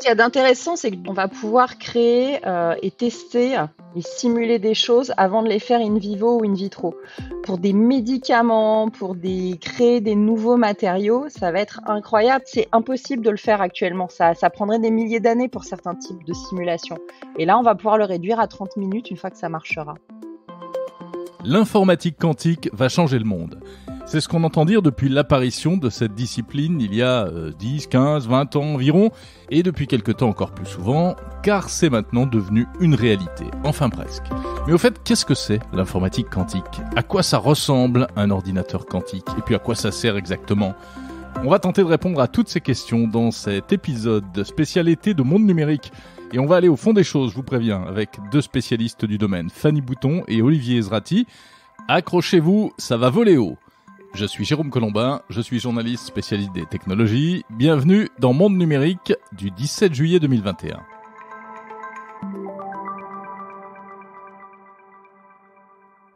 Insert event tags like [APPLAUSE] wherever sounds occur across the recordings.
qu'il y a d'intéressant, c'est qu'on va pouvoir créer euh, et tester et simuler des choses avant de les faire in vivo ou in vitro. Pour des médicaments, pour des, créer des nouveaux matériaux, ça va être incroyable. C'est impossible de le faire actuellement. Ça, ça prendrait des milliers d'années pour certains types de simulations. Et là, on va pouvoir le réduire à 30 minutes une fois que ça marchera. L'informatique quantique va changer le monde. C'est ce qu'on entend dire depuis l'apparition de cette discipline il y a 10, 15, 20 ans environ, et depuis quelques temps encore plus souvent, car c'est maintenant devenu une réalité, enfin presque. Mais au fait, qu'est-ce que c'est l'informatique quantique À quoi ça ressemble un ordinateur quantique Et puis à quoi ça sert exactement on va tenter de répondre à toutes ces questions dans cet épisode spécialité de monde numérique. Et on va aller au fond des choses, je vous préviens, avec deux spécialistes du domaine, Fanny Bouton et Olivier Ezrati. Accrochez-vous, ça va voler haut. Je suis Jérôme Colombin, je suis journaliste spécialiste des technologies. Bienvenue dans Monde numérique du 17 juillet 2021.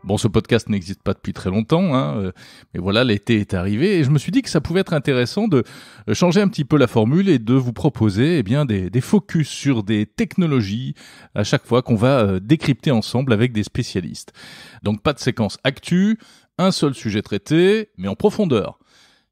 Bon, ce podcast n'existe pas depuis très longtemps, hein, euh, mais voilà, l'été est arrivé et je me suis dit que ça pouvait être intéressant de euh, changer un petit peu la formule et de vous proposer eh bien, des, focus sur des technologies à chaque fois qu'on va euh, décrypter ensemble avec des spécialistes. Donc pas de séquence actu, un seul sujet traité, mais en profondeur.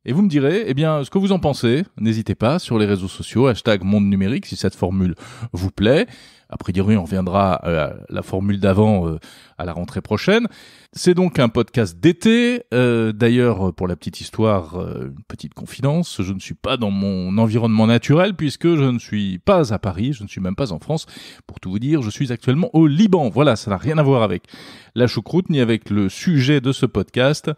Et vous me direz, eh bien, ce que vous en pensez, n'hésitez pas sur les réseaux sociaux, hashtag monde numérique si cette formule vous plaît. A priori, on reviendra euh, à la formule d'avant euh, à la rentrée prochaine. C'est donc un podcast d'été. Euh, d'ailleurs, pour la petite histoire, une petite confidence, je ne suis pas dans mon environnement naturel puisque je ne suis pas à Paris, je ne suis même pas en France. Pour tout vous dire, je suis actuellement au Liban. Voilà, ça n'a rien à voir avec la choucroute ni avec le sujet de ce podcast.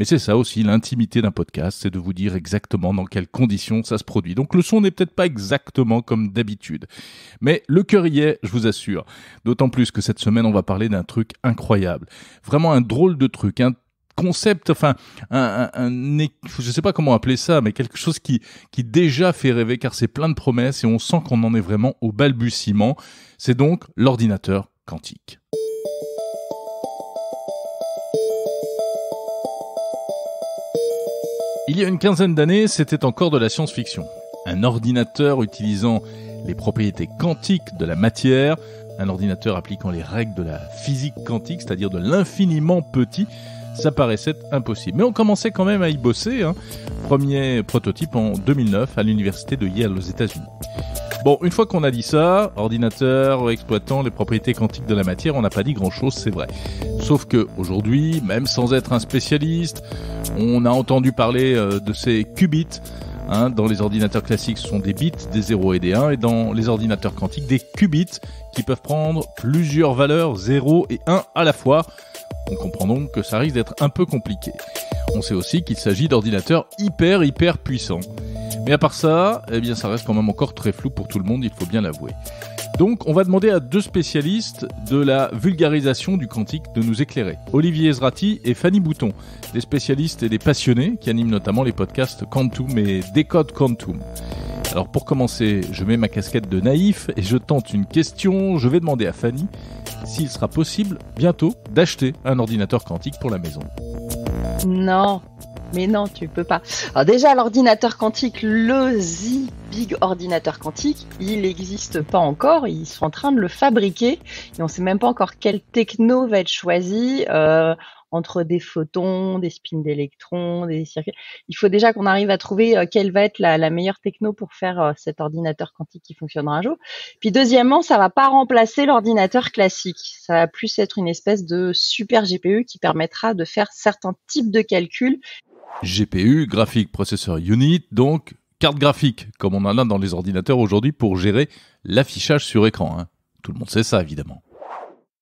Mais c'est ça aussi l'intimité d'un podcast, c'est de vous dire exactement dans quelles conditions ça se produit. Donc le son n'est peut-être pas exactement comme d'habitude. Mais le cœur y est, je vous assure. D'autant plus que cette semaine, on va parler d'un truc incroyable. Vraiment un drôle de truc, un concept, enfin, un, ne sais pas comment appeler ça, mais quelque chose qui, qui déjà fait rêver car c'est plein de promesses et on sent qu'on en est vraiment au balbutiement. C'est donc l'ordinateur quantique. Il y a une quinzaine d'années, c'était encore de la science-fiction. Un ordinateur utilisant les propriétés quantiques de la matière, un ordinateur appliquant les règles de la physique quantique, c'est-à-dire de l'infiniment petit, ça paraissait impossible. Mais on commençait quand même à y bosser. Hein. Premier prototype en 2009 à l'université de Yale aux États-Unis. Bon, une fois qu'on a dit ça, ordinateur, exploitant, les propriétés quantiques de la matière, on n'a pas dit grand-chose, c'est vrai. Sauf que aujourd'hui, même sans être un spécialiste, on a entendu parler euh, de ces qubits. Hein. dans les ordinateurs classiques, ce sont des bits, des 0 et des 1, et dans les ordinateurs quantiques, des qubits qui peuvent prendre plusieurs valeurs 0 et 1 à la fois. On comprend donc que ça risque d'être un peu compliqué. On sait aussi qu'il s'agit d'ordinateurs hyper hyper puissants. Mais à part ça, eh bien, ça reste quand même encore très flou pour tout le monde, il faut bien l'avouer. Donc, on va demander à deux spécialistes de la vulgarisation du quantique de nous éclairer. Olivier Ezrati et Fanny Bouton, des spécialistes et des passionnés qui animent notamment les podcasts Quantum et Décode Quantum. Alors pour commencer, je mets ma casquette de naïf et je tente une question. Je vais demander à Fanny s'il sera possible bientôt d'acheter un ordinateur quantique pour la maison. Non. Mais non, tu peux pas. Alors déjà, l'ordinateur quantique, le Z Big ordinateur quantique, il n'existe pas encore. Ils sont en train de le fabriquer et on sait même pas encore quelle techno va être choisie. Euh, entre des photons, des spins d'électrons, des circuits. Il faut déjà qu'on arrive à trouver euh, quelle va être la, meilleure techno pour faire euh, cet ordinateur quantique qui fonctionnera un jour. Puis deuxièmement, ça va pas remplacer l'ordinateur classique. Ça va plus être une espèce de super GPU qui permettra de faire certains types de calculs GPU, graphique processeur unit, donc carte graphique, comme on en a dans les ordinateurs aujourd'hui pour gérer l'affichage sur écran. Hein. Tout le monde sait ça, évidemment.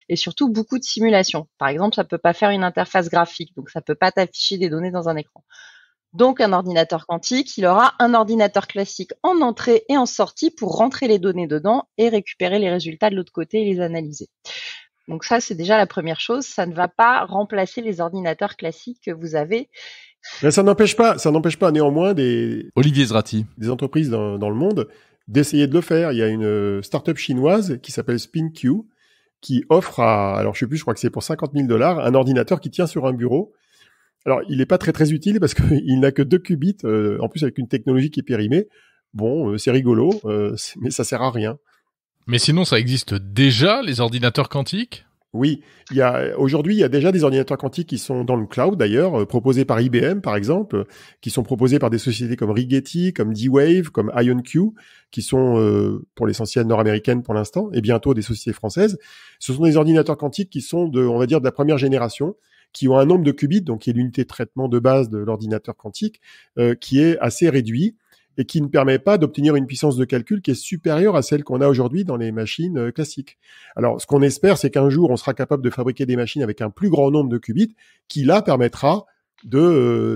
Et surtout, beaucoup de simulations. Par exemple, ça ne peut pas faire une interface graphique, donc ça ne peut pas t'afficher des données dans un écran. Donc, un ordinateur quantique, il aura un ordinateur classique en entrée et en sortie pour rentrer les données dedans et récupérer les résultats de l'autre côté et les analyser. Donc ça, c'est déjà la première chose. Ça ne va pas remplacer les ordinateurs classiques que vous avez mais ça n'empêche pas, ça n'empêche pas néanmoins des Olivier des entreprises dans, le monde d'essayer de le faire. Il y a une euh, start-up chinoise qui s'appelle SpinQ qui offre alors je sais plus, je crois que c'est pour 50 000 dollars, un ordinateur qui tient sur un bureau. Alors il n'est pas très très utile parce qu'il [LAUGHS] n'a que deux qubits, euh, en plus avec une technologie qui est périmée. Bon, euh, c'est rigolo, mais ça sert à rien. Mais sinon, ça existe déjà les ordinateurs quantiques oui, il y a aujourd'hui il y a déjà des ordinateurs quantiques qui sont dans le cloud d'ailleurs, euh, proposés par IBM par exemple, euh, qui sont proposés par des sociétés comme Rigetti, comme D-Wave, comme IonQ, qui sont euh, pour l'essentiel nord-américaines pour l'instant et bientôt des sociétés françaises. Ce sont des ordinateurs quantiques qui sont de on va dire de la première génération qui ont un nombre de qubits donc qui est l'unité de traitement de base de l'ordinateur quantique qui est assez réduit et qui ne permet pas d'obtenir une puissance de calcul qui est supérieure à celle qu'on a aujourd'hui dans les machines euh, classiques. Alors, ce qu'on espère, c'est qu'un jour, on sera capable de fabriquer des machines avec un plus grand nombre de qubits qui, là, permettra de,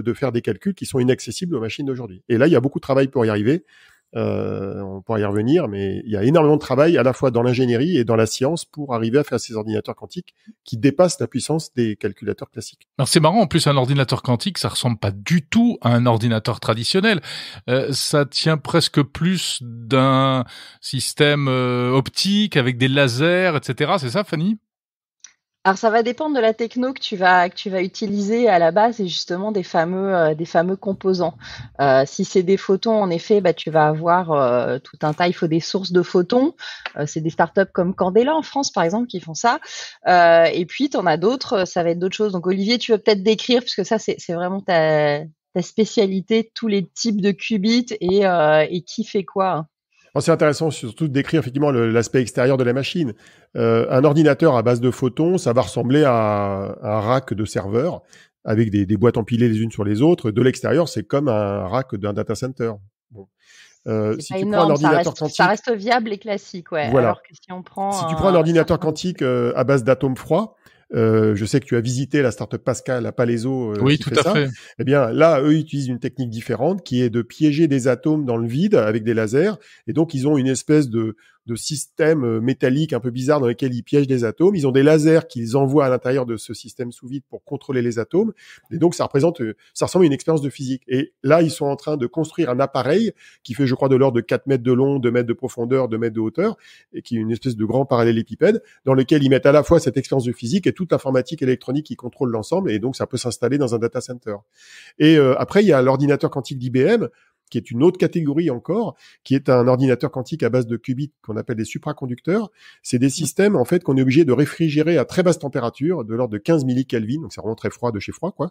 euh, faire des calculs qui sont inaccessibles aux machines d'aujourd'hui. Et là, il y a beaucoup de travail pour y arriver. Euh, on pourra y revenir, mais il y a énormément de travail à la fois dans l'ingénierie et dans la science pour arriver à faire ces ordinateurs quantiques qui dépassent la puissance des calculateurs classiques. c'est marrant, en plus un ordinateur quantique, ça ressemble pas du tout à un ordinateur traditionnel. Euh, ça tient presque plus d'un système euh, optique avec des lasers, etc. C'est ça, Fanny alors ça va dépendre de la techno que tu vas que tu vas utiliser à la base et justement des fameux euh, des fameux composants. Euh, si c'est des photons, en effet, bah, tu vas avoir euh, tout un tas. Il faut des sources de photons. c'est des startups comme Candela en France par exemple qui font ça. et puis tu en as d'autres. Ça va être d'autres choses. Donc Olivier, tu vas peut-être décrire puisque ça c'est vraiment ta spécialité, tous les types de qubits et qui fait quoi. Hein c'est intéressant surtout de décrire effectivement l'aspect extérieur de la machine. Euh, un ordinateur à base de photons, ça va ressembler à, un rack de serveurs avec des, boîtes empilées les unes sur les autres. De l'extérieur, c'est comme un rack d'un data center. Euh, si tu prends un ordinateur ça reste, quantique, ça reste viable et classique, ouais. Alors que si on prend, si tu prends un ordinateur quantique euh, à base d'atomes froids, euh, je sais que tu as visité la startup Pascal à Palaiso. Euh, oui, tout ça. fait. Eh bien, là, eux utilisent une technique différente qui est de piéger des atomes dans le vide avec des lasers. Et donc, ils ont une espèce de, de systèmes euh, métalliques un peu bizarres dans lesquels ils piègent des atomes. Ils ont des lasers qu'ils envoient à l'intérieur de ce système sous vide pour contrôler les atomes. Et donc, ça représente, euh, ça ressemble à une expérience de physique. Et là, ils sont en train de construire un appareil qui fait, je crois, de l'ordre de 4 mètres de long, 2 mètres de profondeur, 2 mètres de hauteur, et qui est une espèce de grand parallélépipède dans lequel ils mettent à la fois cette expérience de physique et toute l'informatique électronique qui contrôle l'ensemble. Et donc, ça peut s'installer dans un data center. Et euh, après, il y a l'ordinateur quantique d'IBM qui est une autre catégorie encore, qui est un ordinateur quantique à base de qubits qu'on appelle des supraconducteurs. C'est des systèmes en fait qu'on est obligé de réfrigérer à très basse température, de l'ordre de 15 millikelvin, donc c'est vraiment très froid de chez froid quoi.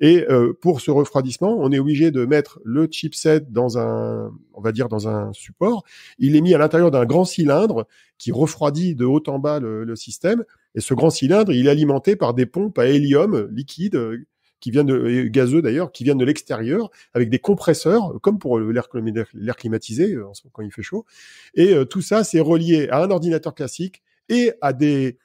Et euh, pour ce refroidissement, on est obligé de mettre le chipset dans un, on va dire dans un support. Il est mis à l'intérieur d'un grand cylindre qui refroidit de haut en bas le, le système. Et ce grand cylindre, il est alimenté par des pompes à hélium liquide qui viennent de, gazeux d'ailleurs, qui viennent de l'extérieur avec des compresseurs, comme pour euh, l'air climatisé euh, quand il fait chaud. Et euh, tout ça, c'est relié à un ordinateur classique et à des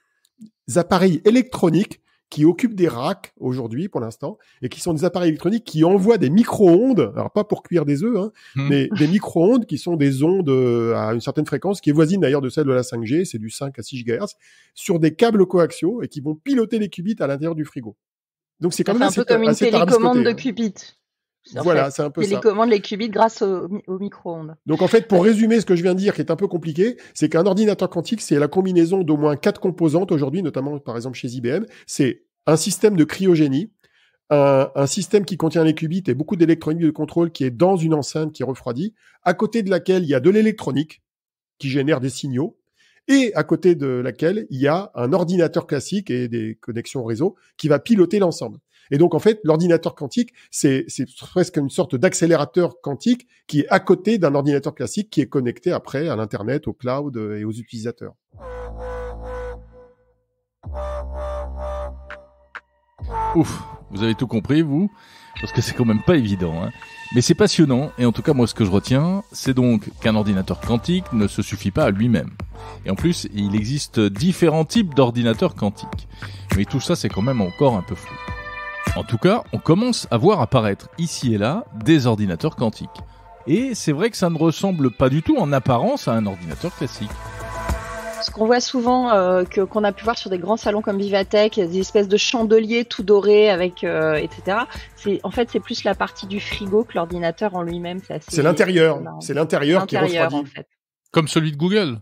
appareils électroniques qui occupent des racks aujourd'hui pour l'instant et qui sont des appareils électroniques qui envoient des micro-ondes, alors pas pour cuire des œufs, hein, hmm. mais des micro-ondes qui sont des ondes à une certaine fréquence qui est voisine d'ailleurs de celle de la 5G, c'est du 5 à 6 GHz, sur des câbles coaxiaux et qui vont piloter les qubits à l'intérieur du frigo. Donc c'est quand même un peu comme une télécommande de qubits. Hein. Voilà, c'est un peu télécommande Télécommande les qubits grâce au, micro-ondes. Donc en fait, pour résumer ce que je viens de dire, qui est un peu compliqué, c'est qu'un ordinateur quantique, c'est la combinaison d'au moins quatre composantes aujourd'hui, notamment par exemple chez IBM. C'est un système de cryogénie, un, un, système qui contient les qubits et beaucoup d'électronique de contrôle qui est dans une enceinte qui refroidit, à côté de laquelle il y a de l'électronique qui génère des signaux et à côté de laquelle il y a un ordinateur classique et des connexions réseau qui va piloter l'ensemble. Et donc en fait, l'ordinateur quantique, c'est presque une sorte d'accélérateur quantique qui est à côté d'un ordinateur classique qui est connecté après à l'Internet, au cloud et aux utilisateurs. Ouf, vous avez tout compris, vous Parce que c'est quand même pas évident. Hein Mais c'est passionnant, et en tout cas, moi, ce que je retiens, c'est donc qu'un ordinateur quantique ne se suffit pas à lui-même. Et en plus, il existe différents types d'ordinateurs quantiques. Mais tout ça, c'est quand même encore un peu flou. En tout cas, on commence à voir apparaître ici et là des ordinateurs quantiques. Et c'est vrai que ça ne ressemble pas du tout en apparence à un ordinateur classique ce qu'on voit souvent, euh, que qu'on a pu voir sur des grands salons comme Vivatech, des espèces de chandeliers tout dorés avec, euh, etc. C'est en fait c'est plus la partie du frigo que l'ordinateur en lui-même. C'est l'intérieur, c'est l'intérieur qui refroidit. En Comme celui de Google.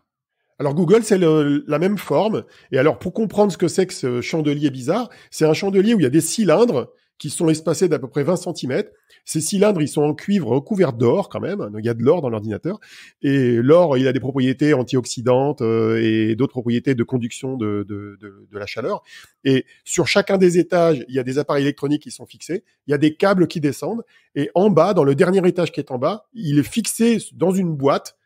Alors Google, c'est la même forme. Et alors pour comprendre ce que c'est que ce chandelier bizarre, c'est un chandelier où il y a des cylindres qui sont espacés d'à peu près 20 cm. Ces cylindres, ils sont en cuivre recouverts d'or quand même. Il y a de l'or dans l'ordinateur. Et l'or, il a des propriétés antioxydantes euh, et d'autres propriétés de conduction de, de, la chaleur. Et sur chacun des étages, il y a des appareils électroniques qui sont fixés. Il y a des câbles qui descendent. Et en bas, dans le dernier étage qui est en bas, il est fixé dans une boîte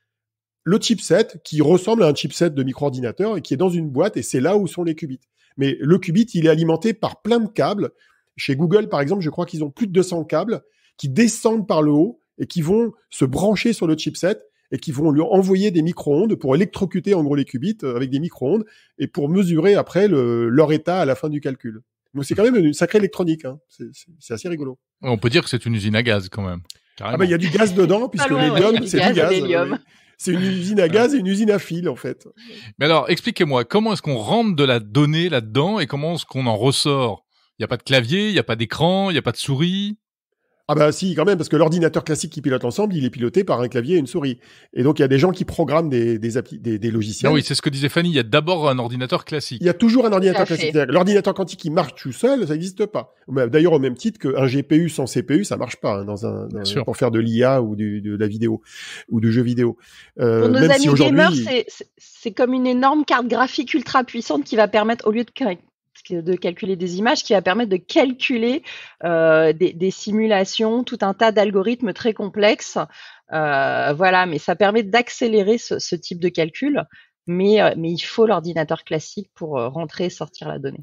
le chipset qui ressemble à un chipset de micro-ordinateur et qui est dans une boîte et c'est là où sont les qubits. Mais le qubit, il est alimenté par plein de câbles chez Google, par exemple, je crois qu'ils ont plus de 200 câbles qui descendent par le haut et qui vont se brancher sur le chipset et qui vont lui envoyer des micro-ondes pour électrocuter en gros les qubits euh, avec des micro-ondes et pour mesurer après leur état à la fin du calcul. Donc c'est quand même une sacrée électronique, hein. c'est assez rigolo. On peut dire que c'est une usine à gaz quand même. Ah bah, il y a du gaz dedans puisque l'hélium c'est du gaz. C'est une usine à gaz et une usine à fil en fait. Mais alors expliquez-moi comment est-ce qu'on rentre de la donnée là-dedans et comment est-ce qu'on en ressort il n'y a pas de clavier, il n'y a pas d'écran, il n'y a pas de souris. Ah bah si, quand même, parce que l'ordinateur classique qui pilote ensemble, il est piloté par un clavier et une souris. Et donc il y a des gens qui programment des, des, des, logiciels. Ah oui, c'est ce que disait Fanny, il y a d'abord un ordinateur classique. Il y a toujours un ordinateur classique. L'ordinateur quantique qui marche tout seul, ça n'existe pas. D'ailleurs, au même titre qu'un GPU sans CPU, ça marche pas hein, dans pour faire de l'IA ou de la vidéo ou de jeux vidéo. Euh, pour nos amis gamers, c'est comme une énorme carte graphique ultra puissante qui va permettre, au lieu de créer de calculer des images, qui va permettre de calculer euh, des, simulations, tout un tas d'algorithmes très complexes. Euh, voilà, mais ça permet d'accélérer ce, type de calcul, mais, euh, mais il faut l'ordinateur classique pour rentrer et sortir la donnée.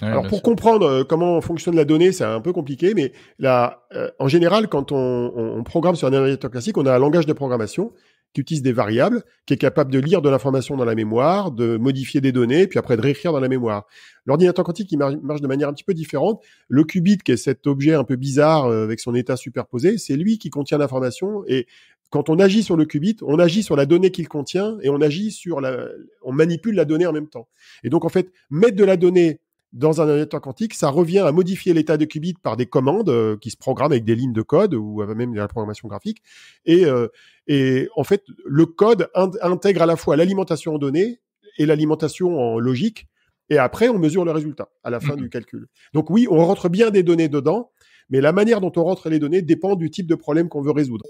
Alors pour comprendre comment fonctionne la donnée, c'est un peu compliqué, mais en général, quand on programme sur un ordinateur classique, on a un langage de programmation qui utilise des variables, qui est capable de lire de l'information dans la mémoire, de modifier des données, puis après de réécrire dans la mémoire. L'ordinateur quantique, il marche de manière un petit peu différente. Le qubit, qui est cet objet un peu bizarre euh, avec son état superposé, c'est lui qui contient l'information et quand on agit sur le qubit, on agit sur la donnée qu'il contient et on agit sur la, on manipule la donnée en même temps. Et donc, en fait, mettre de la donnée dans un ordinateur quantique, ça revient à modifier l'état de qubit par des commandes euh, qui se programment avec des lignes de code ou même de la programmation graphique. Et, euh, en fait, le code intègre à la fois l'alimentation en données et l'alimentation en logique. Et après, on mesure le résultat à la fin mm-hmm. du calcul. Donc oui, on rentre bien des données dedans, mais la manière dont on rentre les données dépend du type de problème qu'on veut résoudre.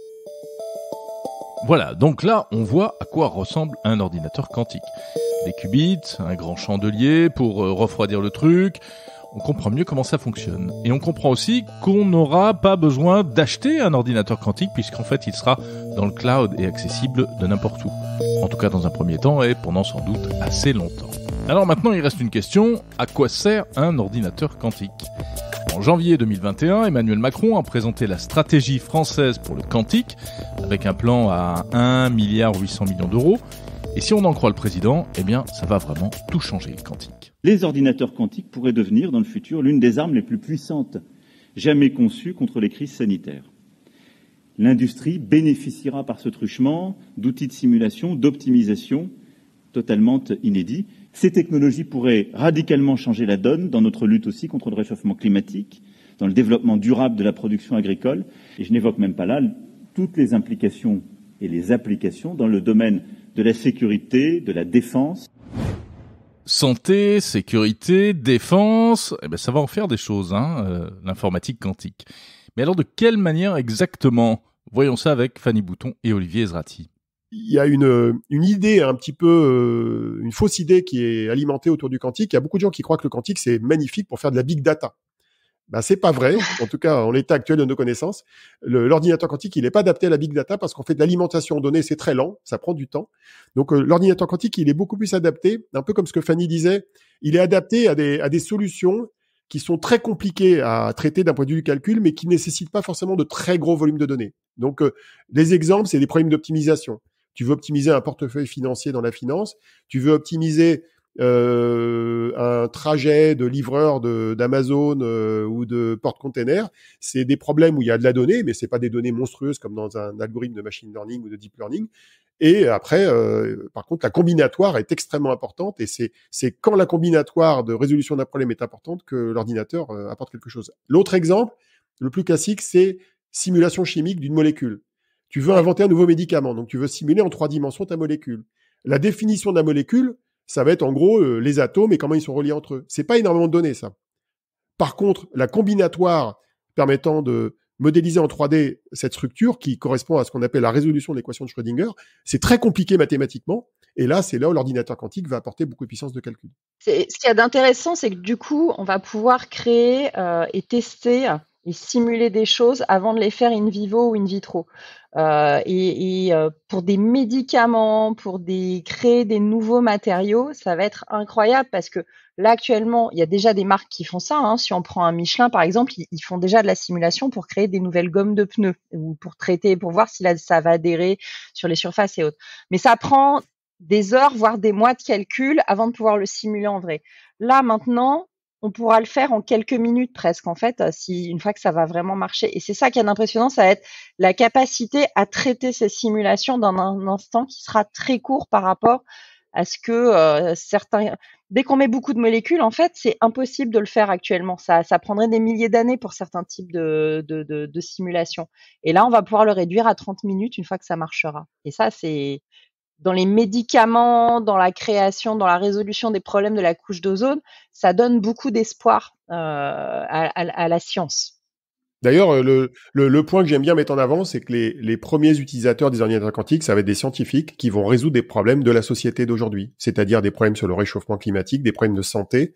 Voilà, donc là, on voit à quoi ressemble un ordinateur quantique. Des qubits, un grand chandelier pour euh, refroidir le truc. On comprend mieux comment ça fonctionne. Et on comprend aussi qu'on n'aura pas besoin d'acheter un ordinateur quantique puisqu'en fait il sera dans le cloud et accessible de n'importe où. En tout cas dans un premier temps et pendant sans doute assez longtemps. Alors maintenant il reste une question, à quoi sert un ordinateur quantique en janvier 2021, Emmanuel Macron a présenté la stratégie française pour le quantique, avec un plan à 1,8 milliard millions d'euros. Et si on en croit le président, eh bien, ça va vraiment tout changer, le quantique. Les ordinateurs quantiques pourraient devenir, dans le futur, l'une des armes les plus puissantes jamais conçues contre les crises sanitaires. L'industrie bénéficiera par ce truchement d'outils de simulation, d'optimisation totalement inédits ces technologies pourraient radicalement changer la donne dans notre lutte aussi contre le réchauffement climatique, dans le développement durable de la production agricole, et je n'évoque même pas là toutes les implications et les applications dans le domaine de la sécurité, de la défense. Santé, sécurité, défense, eh ben ça va en faire des choses, hein, euh, l'informatique quantique. Mais alors de quelle manière exactement Voyons ça avec Fanny Bouton et Olivier Ezrati il y a euh, une, idée un petit peu, euh, une fausse idée qui est alimentée autour du quantique. Il y a beaucoup de gens qui croient que le quantique, c'est magnifique pour faire de la big data. Ben, c'est pas vrai. [LAUGHS] En tout cas, en l'état actuel de nos connaissances, l'ordinateur quantique, il n'est pas adapté à la big data parce qu'en fait, l'alimentation données, c'est très lent, ça prend du temps. Donc, euh, l'ordinateur quantique, il est beaucoup plus adapté, un peu comme ce que Fanny disait, il est adapté à des, solutions qui sont très compliquées à traiter d'un point de vue du calcul, mais qui nécessitent pas forcément de très gros volumes de données. Donc, des les exemples, c'est des problèmes d'optimisation tu veux optimiser un portefeuille financier dans la finance, tu veux optimiser euh, un trajet de livreur d'Amazon euh, ou de porte-container, c'est des problèmes où il y a de la donnée, mais c'est pas des données monstrueuses comme dans un algorithme de machine learning ou de deep learning. Et après, euh, par contre, la combinatoire est extrêmement importante et c'est c'est quand la combinatoire de résolution d'un problème est importante que l'ordinateur apporte quelque chose. L'autre exemple, le plus classique, c'est simulation chimique d'une molécule. Tu veux inventer un nouveau médicament, donc tu veux simuler en trois dimensions ta molécule. La définition de molécule, ça va être en gros euh, les atomes et comment ils sont reliés entre eux. C'est pas énormément de données, ça. Par contre, la combinatoire permettant de modéliser en 3D cette structure qui correspond à ce qu'on appelle la résolution de l'équation de Schrödinger, c'est très compliqué mathématiquement. Et là, c'est là où l'ordinateur quantique va apporter beaucoup de puissance de calcul. Ce qui y a d'intéressant, c'est que du coup, on va pouvoir créer euh, et tester et simuler des choses avant de les faire in vivo ou in vitro. Euh, et, euh, pour des médicaments, pour des, créer des nouveaux matériaux, ça va être incroyable parce que là actuellement, il y a déjà des marques qui font ça. Hein. Si on prend un Michelin par exemple, ils, font déjà de la simulation pour créer des nouvelles gommes de pneus ou pour traiter, pour voir si là, ça va adhérer sur les surfaces et autres. Mais ça prend des heures, voire des mois de calcul avant de pouvoir le simuler en vrai. Là maintenant, on pourra le faire en quelques minutes presque en fait si une fois que ça va vraiment marcher et c'est ça qui est impressionnant ça va être la capacité à traiter ces simulations dans un instant qui sera très court par rapport à ce que euh, certains dès qu'on met beaucoup de molécules en fait c'est impossible de le faire actuellement ça ça prendrait des milliers d'années pour certains types de, de simulations et là on va pouvoir le réduire à 30 minutes une fois que ça marchera et ça c'est dans les médicaments, dans la création, dans la résolution des problèmes de la couche d'ozone, ça donne beaucoup d'espoir euh, à, la science. D'ailleurs, euh, le, point que j'aime bien mettre en avant, c'est que les, les, premiers utilisateurs des ordinateurs quantiques, ça va être des scientifiques qui vont résoudre des problèmes de la société d'aujourd'hui, c'est-à-dire des problèmes sur le réchauffement climatique, des problèmes de santé,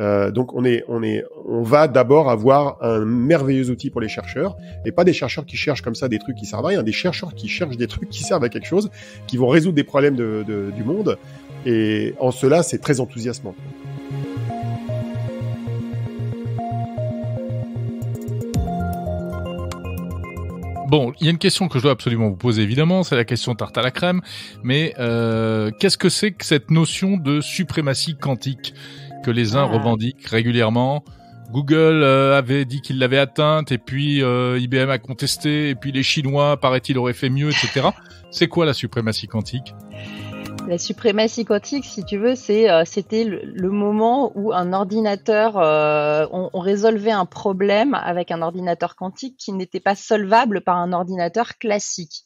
euh, donc on est, on est, on va d'abord avoir un merveilleux outil pour les chercheurs et pas des chercheurs qui cherchent comme ça des trucs qui servent à rien, des chercheurs qui cherchent des trucs qui servent à quelque chose, qui vont résoudre des problèmes du monde. Et en cela, c'est très enthousiasmant. Bon, il y a une question que je dois absolument vous poser, évidemment, c'est la question tarte à la crème. Mais euh, qu'est-ce que c'est que cette notion de suprématie quantique que les uns ah. revendiquent régulièrement. Google euh, avait dit qu'il l'avait atteinte, et puis euh, IBM a contesté, et puis les Chinois, paraît-il, auraient fait mieux, etc. c'est quoi la suprématie quantique la suprématie quantique, si tu veux, c'est euh, c'était le, moment où un ordinateur, on, résolvait un problème avec un ordinateur quantique qui n'était pas solvable par un ordinateur classique.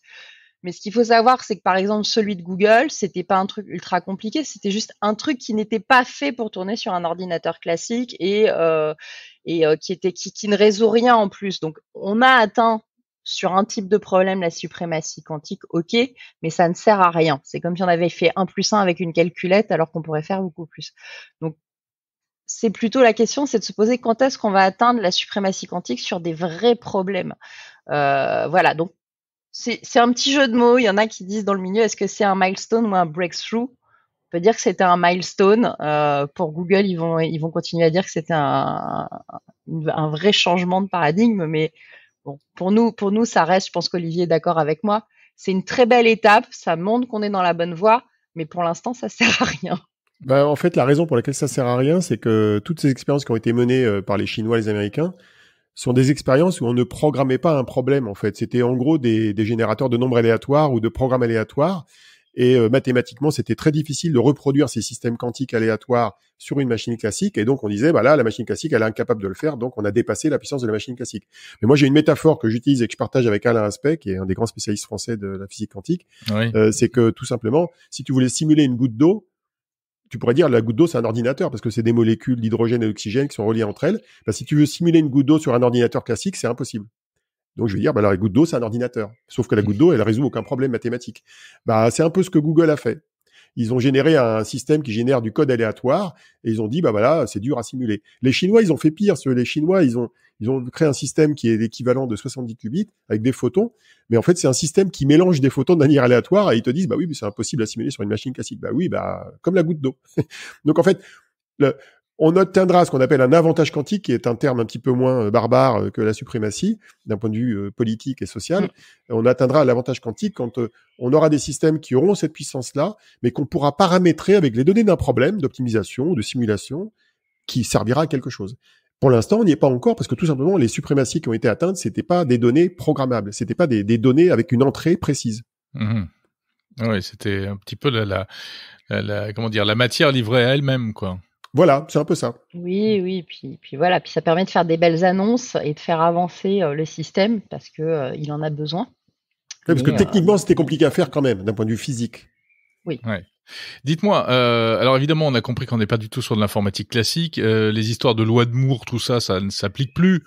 Mais ce qu'il faut savoir, c'est que par exemple celui de Google, c'était pas un truc ultra compliqué, c'était juste un truc qui n'était pas fait pour tourner sur un ordinateur classique et euh, et euh, qui était qui, ne résout rien en plus. Donc on a atteint sur un type de problème la suprématie quantique, ok, mais ça ne sert à rien. C'est comme si on avait fait 1 plus 1 avec une calculette alors qu'on pourrait faire beaucoup plus. Donc c'est plutôt la question, c'est de se poser quand est-ce qu'on va atteindre la suprématie quantique sur des vrais problèmes. Euh, voilà, donc c'est un petit jeu de mots. Il y en a qui disent dans le milieu, est-ce que c'est un milestone ou un breakthrough On peut dire que c'était un milestone. Euh, pour Google, ils vont, ils vont continuer à dire que c'était un, vrai changement de paradigme. Mais pour nous, pour nous, ça reste, je pense qu'Olivier est d'accord avec moi, c'est une très belle étape. Ça montre qu'on est dans la bonne voie. Mais pour l'instant, ça sert à rien. Bah, en fait, la raison pour laquelle ça sert à rien, c'est que toutes ces expériences qui ont été menées euh, par les Chinois et les Américains, sont des expériences où on ne programmait pas un problème en fait. C'était en gros des, générateurs de nombres aléatoires ou de programmes aléatoires. Et euh, mathématiquement, c'était très difficile de reproduire ces systèmes quantiques aléatoires sur une machine classique. Et donc, on disait, voilà bah là, la machine classique, elle est incapable de le faire. Donc, on a dépassé la puissance de la machine classique. Mais moi, j'ai une métaphore que j'utilise et que je partage avec Alain Aspect, qui est un des grands spécialistes français de la physique quantique. Euh, c'est que, tout simplement, si tu voulais simuler une goutte d'eau, tu pourrais dire la goutte d'eau c'est un ordinateur parce que c'est des molécules d'hydrogène et d'oxygène qui sont reliées entre elles. Bah, si tu veux simuler une goutte d'eau sur un ordinateur classique, c'est impossible. Donc je vais dire, bah, la goutte d'eau c'est un ordinateur. Sauf que la mmh. goutte d'eau elle résout aucun problème mathématique. Bah c'est un peu ce que Google a fait ils ont généré un système qui génère du code aléatoire et ils ont dit bah voilà c'est dur à simuler. Les Chinois ils ont fait pire, les Chinois ils ont ils ont créé un système qui est l'équivalent de 70 qubits avec des photons, mais en fait c'est un système qui mélange des photons de manière aléatoire et ils te disent bah oui mais c'est impossible à simuler sur une machine classique. Bah oui bah comme la goutte d'eau. [LAUGHS] Donc en fait le, on obtiendra ce qu'on appelle un avantage quantique, qui est un terme un petit peu moins euh, barbare euh, que la suprématie d'un point de vue euh, politique et social. Mm. On atteindra l'avantage quantique quand on aura des systèmes qui auront cette puissance-là, mais qu'on pourra paramétrer avec les données d'un problème d'optimisation ou de simulation qui servira à quelque chose. Pour l'instant, on n'y est pas encore parce que tout simplement, les suprématies qui ont été atteintes, c'était pas des données programmables, c'était pas des, données avec une entrée précise. Mm-hmm. Oui, c'était un petit peu la, comment dire, la matière livrée à elle-même, quoi. Voilà, c'est un peu ça. Oui, oui, puis, puis voilà, puis ça permet de faire des belles annonces et de faire avancer euh, le système parce qu'il euh, en a besoin. parce que techniquement, euh, c'était compliqué à faire quand même, d'un point de vue physique. Oui. Dites-moi, alors évidemment, on a compris qu'on n'est pas du tout sur de l'informatique classique. les histoires de loi de Moore, tout ça, ça ne s'applique plus.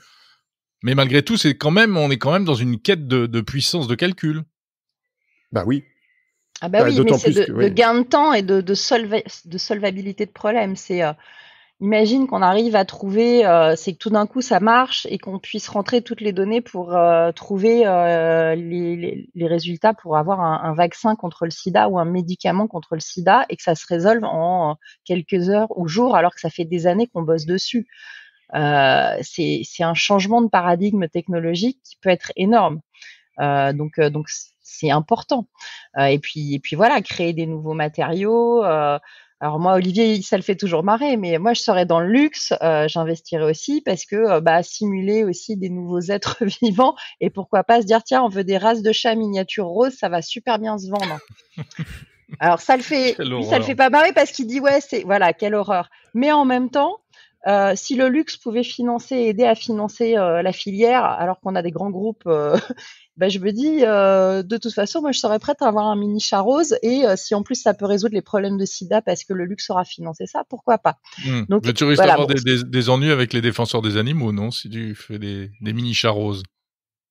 Mais malgré tout, c'est quand même, on est quand même dans une quête de, de puissance de calcul. Bah oui. Ah bah, bah oui, mais c'est de, gain de temps et de, de, de solvabilité de problème. C'est euh, imagine qu'on arrive à trouver, euh, c'est que tout d'un coup ça marche et qu'on puisse rentrer toutes les données pour euh, trouver les, les, résultats pour avoir un, vaccin contre le sida ou un médicament contre le sida et que ça se résolve en quelques heures ou jours alors que ça fait des années qu'on bosse dessus. c'est un changement de paradigme technologique qui peut être énorme. donc donc c'est important. Euh, et puis et puis voilà, créer des nouveaux matériaux. Euh, alors moi, Olivier, ça le fait toujours marrer, mais moi, je serais dans le luxe, euh, j'investirais aussi parce que bah, simuler aussi des nouveaux [LAUGHS] êtres vivants et pourquoi pas se dire tiens, on veut des races de chats miniatures roses, ça va super bien se vendre. [LAUGHS] Alors ça le fait, ça le fait pas marrer parce qu'il dit ouais c'est voilà quelle horreur. Mais en même temps, euh, si le luxe pouvait financer, aider à financer euh, la filière, alors qu'on a des grands groupes, euh, [LAUGHS] bah, je me dis, de toute façon, moi, je serais prête à avoir un mini char rose. Et si en plus, ça peut résoudre les problèmes de sida parce que le luxe aura financé ça, pourquoi pas hmm. tu risques d'avoir des, ennuis avec les défenseurs des animaux, non Si tu fais des, des mini chats roses.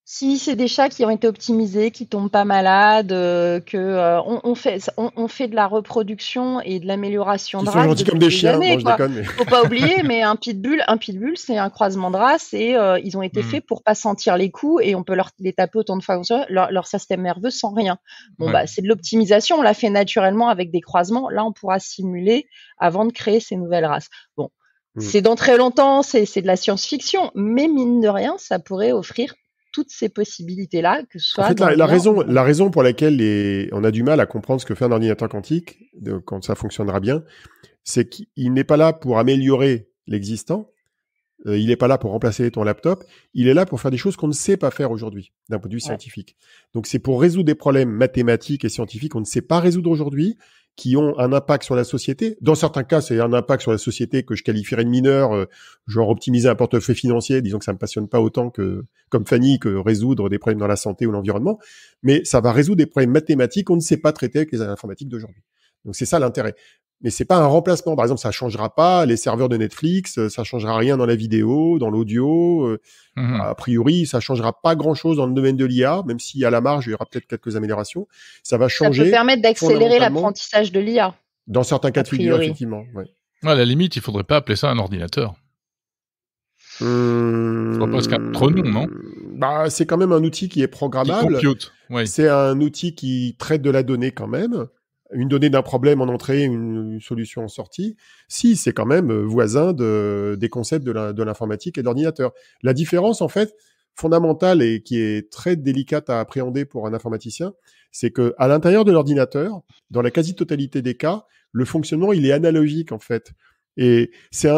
Si c'est des chats qui ont été optimisés, qui tombent pas malades, euh, que euh, on, fait on, fait de la reproduction et de l'amélioration de race. Ils sont gentils comme des chiens, je déconne. Mais... Faut pas [LAUGHS] oublier, mais un pitbull, un pitbull, c'est un croisement de race et euh, ils ont été mm. faits pour pas sentir les coups et on peut leur les taper autant de fois qu'on leur, leur système nerveux sans rien. Bon bah c'est de l'optimisation, on l'a fait naturellement avec des croisements. Là, on pourra simuler avant de créer ces nouvelles races. Bon. Mm. C'est dans très longtemps, c'est de la science-fiction, mais mine de rien, ça pourrait offrir toutes ces possibilités-là, que ce soit. la, raison, la raison pour laquelle les, on a du mal à comprendre ce que fait un ordinateur quantique, quand ça fonctionnera bien, c'est qu'il n'est pas là pour améliorer l'existant, euh, il n'est pas là pour remplacer ton laptop, il est là pour faire des choses qu'on ne sait pas faire aujourd'hui, d'un point de vue scientifique. Donc c'est pour résoudre des problèmes mathématiques et scientifiques qu'on ne sait pas résoudre aujourd'hui, qui ont un impact sur la société. Dans certains cas, c'est un impact sur la société que je qualifierais de mineur, euh, genre optimiser un portefeuille financier, disons que ça me passionne pas autant que, comme Fanny, que résoudre des problèmes dans la santé ou l'environnement, mais ça va résoudre des problèmes mathématiques qu'on ne sait pas traiter avec les informatiques d'aujourd'hui. Donc c'est ça l'intérêt mais c'est pas un remplacement. Par exemple, ça changera pas les serveurs de Netflix, euh, ça changera rien dans la vidéo, dans l'audio. Euh, mmh a priori, ça changera pas grand chose dans le domaine de l'IA, même si à la marge, il y aura peut-être quelques améliorations. Ça va changer. Ça peut permettre d'accélérer l'apprentissage de l'IA. Dans certains cas de figure, effectivement. À la limite, il faudrait pas appeler ça un ordinateur. Hum. Faudrait se non bah, c'est quand même un outil qui est programmable. C'est un outil qui traite de la donnée quand même une donnée d'un problème en entrée, une solution en sortie, si c'est quand même euh, voisin de, des concepts de l'informatique et de l'ordinateur. La différence, en fait, fondamentale et qui est très délicate à appréhender pour un informaticien, c'est que à l'intérieur de l'ordinateur, dans la quasi-totalité des cas, le fonctionnement il est analogique en fait. Et c'est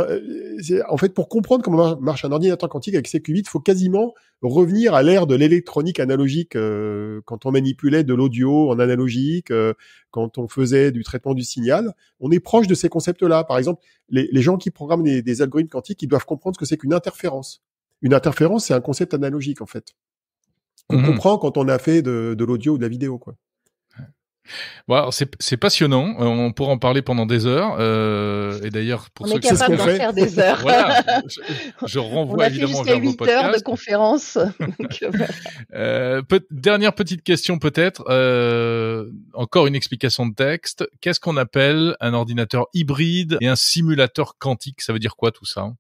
en fait pour comprendre comment marche un ordinateur quantique avec ses qubits, il faut quasiment revenir à l'ère de l'électronique analogique euh, quand on manipulait de l'audio en analogique, euh, quand on faisait du traitement du signal. On est proche de ces concepts-là. Par exemple, les, gens qui programment des, algorithmes quantiques, ils doivent comprendre ce que c'est qu'une interférence. Une interférence, c'est un concept analogique en fait. On mmh comprend quand on a fait de, de l'audio ou de la vidéo, quoi. Bah, c'est passionnant. Euh, on pourra en parler pendant des heures. Euh, et d'ailleurs, on est capable d'en faire des heures. [LAUGHS] je, renvoie on vers de conférence. [LAUGHS] Euh, dernière petite question peut-être. encore une explication de texte. Qu'est-ce qu'on appelle un ordinateur hybride et un simulateur quantique Ça veut dire quoi tout ça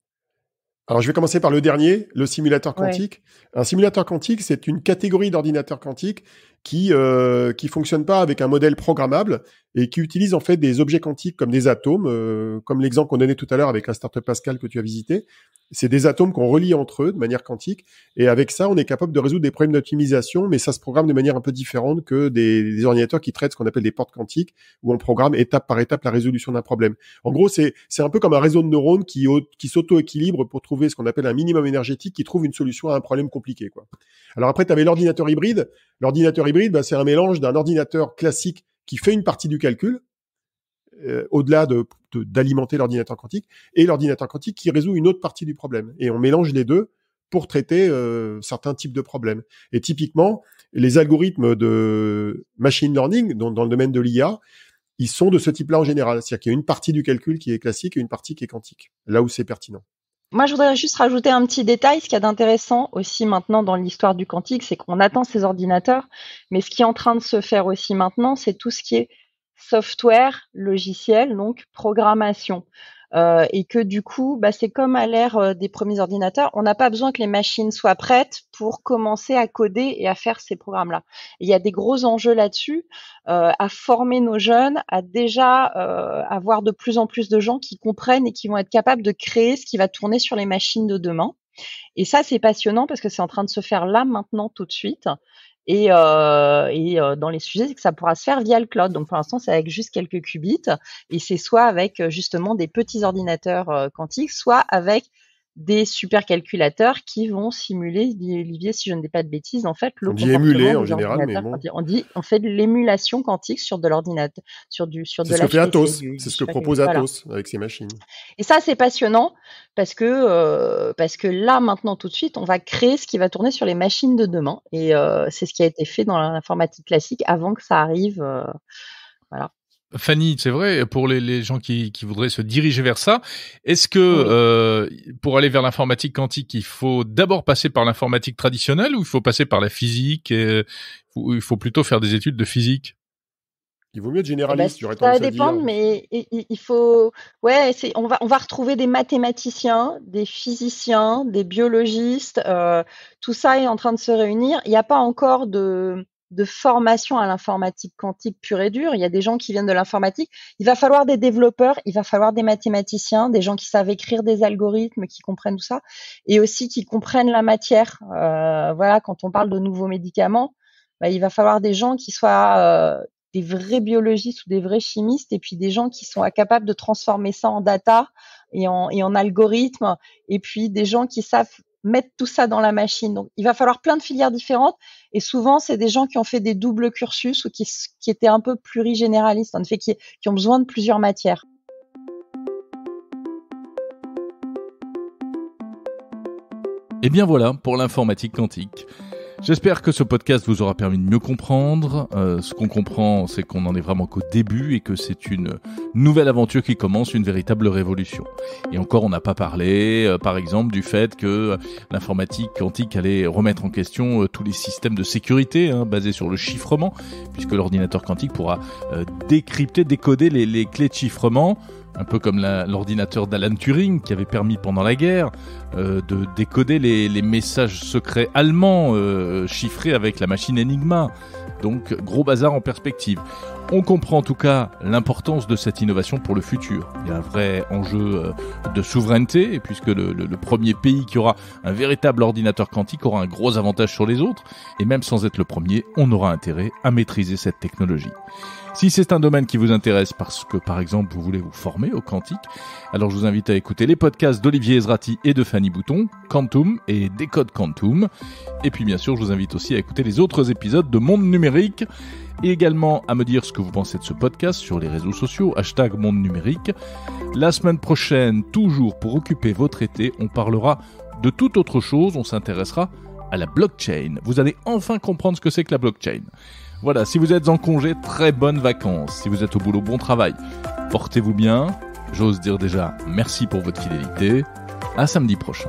alors, je vais commencer par le dernier, le simulateur quantique. Un simulateur quantique, c'est une catégorie d'ordinateurs quantiques qui euh, qui fonctionne pas avec un modèle programmable et qui utilise en fait des objets quantiques comme des atomes, euh, comme l'exemple qu'on donnait tout à l'heure avec la startup Pascal que tu as visité. C'est des atomes qu'on relie entre eux de manière quantique et avec ça, on est capable de résoudre des problèmes d'optimisation, mais ça se programme de manière un peu différente que des, des ordinateurs qui traitent ce qu'on appelle des portes quantiques où on programme étape par étape la résolution d'un problème. En gros, c'est c'est un peu comme un réseau de neurones qui qui s'auto-équilibre pour trouver ce qu'on appelle un minimum énergétique qui trouve une solution à un problème compliqué quoi. Alors après tu avais l'ordinateur hybride. L'ordinateur bah, c'est un mélange d'un ordinateur classique qui fait une partie du calcul, euh, au-delà de, d'alimenter l'ordinateur quantique, et l'ordinateur quantique qui résout une autre partie du problème. Et on mélange les deux pour traiter euh, certains types de problèmes. Et typiquement, les algorithmes de machine learning, dans, dans le domaine de l'IA, ils sont de ce type-là en général. C'est-à-dire qu'il y a une partie du calcul qui est classique et une partie qui est quantique, là où c'est pertinent. Moi, je voudrais juste rajouter un petit détail. Ce qu'il y a d'intéressant aussi maintenant dans l'histoire du quantique, c'est qu'on attend ces ordinateurs, mais ce qui est en train de se faire aussi maintenant, c'est tout ce qui est software, logiciel, donc programmation. Euh, et que du coup, bah, c'est comme à l'ère euh, des premiers ordinateurs, on n'a pas besoin que les machines soient prêtes pour commencer à coder et à faire ces programmes-là. Il y a des gros enjeux là-dessus, euh, à former nos jeunes, à déjà avoir de plus en plus de gens qui comprennent et qui vont être capables de créer ce qui va tourner sur les machines de demain. Et ça, c'est passionnant parce que c'est en train de se faire là, maintenant, tout de suite. Et, euh, euh, dans les sujets, c'est que ça pourra se faire via le cloud. Donc pour l'instant, c'est avec juste quelques qubits. Et c'est soit avec euh, justement des petits ordinateurs quantiques, soit avec des supercalculateurs qui vont simuler, Olivier, si je ne dis pas de bêtises, en fait, le on dit émuler en général, mais on, dit, fait de l'émulation quantique sur de l'ordinateur, sur du, sur de la. C'est ce que fait Atos, c'est ce que propose Atos avec ses machines. Et ça, c'est passionnant parce que euh, parce que là, maintenant, tout de suite, on va créer ce qui va tourner sur les machines de demain, et euh, c'est ce qui a été fait dans l'informatique classique avant que ça arrive. Euh, voilà. Fanny, c'est vrai, pour les, gens qui, qui, voudraient se diriger vers ça, est-ce que euh, pour aller vers l'informatique quantique, il faut d'abord passer par l'informatique traditionnelle ou il faut passer par la physique ou il faut plutôt faire des études de physique il vaut mieux être eh ben, généraliste, Ça va mais il, faut. Ouais, on va, on va retrouver des mathématiciens, des physiciens, des biologistes. Euh, tout ça est en train de se réunir. Il n'y a pas encore de, de formation à l'informatique quantique pure et dure. Il y a des gens qui viennent de l'informatique. Il va falloir des développeurs, il va falloir des mathématiciens, des gens qui savent écrire des algorithmes, qui comprennent tout ça, et aussi qui comprennent la matière. Euh, voilà, quand on parle de nouveaux médicaments, bah, il va falloir des gens qui soient euh, des vrais biologistes ou des vrais chimistes, et puis des gens qui sont capables de transformer ça en data et en, et en algorithme, et puis des gens qui savent mettre tout ça dans la machine. Donc, il va falloir plein de filières différentes. Et souvent, c'est des gens qui ont fait des doubles cursus ou qui, étaient un peu plurigénéralistes, en effet qui, qui ont besoin de plusieurs matières. Et eh bien voilà pour l'informatique quantique. J'espère que ce podcast vous aura permis de mieux comprendre. Euh, ce qu'on comprend, c'est qu'on n'en est vraiment qu'au début et que c'est une nouvelle aventure qui commence, une véritable révolution. Et encore, on n'a pas parlé, euh, par exemple, du fait que l'informatique quantique allait remettre en question euh, tous les systèmes de sécurité hein, basés sur le chiffrement, puisque l'ordinateur quantique pourra décrypter, décoder les clés de chiffrement un peu comme l'ordinateur d'Alan Turing qui avait permis pendant la guerre euh, de décoder les, messages secrets allemands euh, chiffrés avec la machine Enigma. Donc gros bazar en perspective. On comprend en tout cas l'importance de cette innovation pour le futur. Il y a un vrai enjeu euh, de souveraineté, puisque le, premier pays qui aura un véritable ordinateur quantique aura un gros avantage sur les autres, et même sans être le premier, on aura intérêt à maîtriser cette technologie. Si c'est un domaine qui vous intéresse parce que, par exemple, vous voulez vous former au quantique, alors je vous invite à écouter les podcasts d'Olivier Ezrati et de Fanny Bouton, Quantum et Décode Quantum. Et puis, bien sûr, je vous invite aussi à écouter les autres épisodes de Monde Numérique et également à me dire ce que vous pensez de ce podcast sur les réseaux sociaux, hashtag monde numérique. La semaine prochaine, toujours pour occuper votre été, on parlera de toute autre chose, on s'intéressera à la blockchain. Vous allez enfin comprendre ce que c'est que la blockchain. Voilà, si vous êtes en congé, très bonnes vacances. Si vous êtes au boulot, bon travail. Portez-vous bien. J'ose dire déjà merci pour votre fidélité. À samedi prochain.